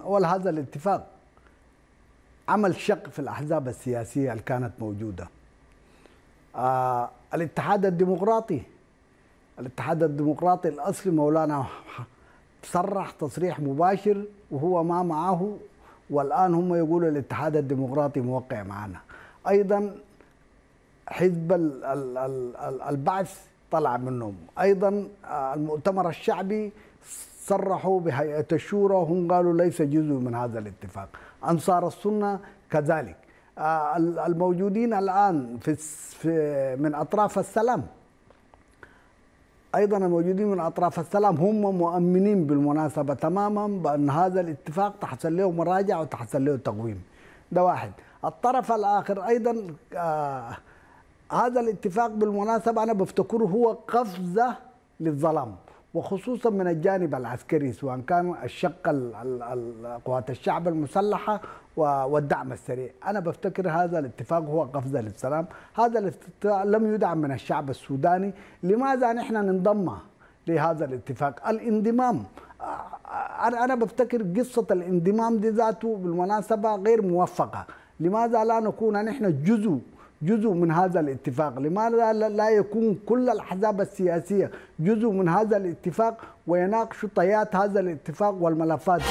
أول هذا الاتفاق عمل شق في الأحزاب السياسية اللي كانت موجودة آه الاتحاد الديمقراطي الاتحاد الديمقراطي الأصلي مولانا صرح تصريح مباشر وهو ما معه والآن هم يقولوا الاتحاد الديمقراطي موقع معنا أيضا حزب البعث طلع منهم أيضا آه، المؤتمر الشعبي صرحوا بهيئة الشورى هم قالوا ليس جزء من هذا الاتفاق أنصار السنة كذلك آه، الموجودين الآن في من أطراف السلام ايضا الموجودين من اطراف السلام هم مؤمنين بالمناسبه تماما بان هذا الاتفاق تحصل له مراجعه وتحصل له تقويم ده واحد الطرف الاخر ايضا آه هذا الاتفاق بالمناسبه انا بفتكره هو قفزه للظلام وخصوصا من الجانب العسكري سواء كان الشق قوات الشعب المسلحة والدعم السريع أنا بفتكر هذا الاتفاق هو قفزة للسلام هذا الاتفاق لم يدعم من الشعب السوداني لماذا نحن ننضم لهذا الاتفاق الانضمام أنا بفتكر قصة الانضمام دي ذاته بالمناسبة غير موفقة لماذا لا نكون نحن جزء جزء من هذا الاتفاق لماذا لا يكون كل الأحزاب السياسية جزء من هذا الاتفاق ويناقشوا طيات هذا الاتفاق والملفات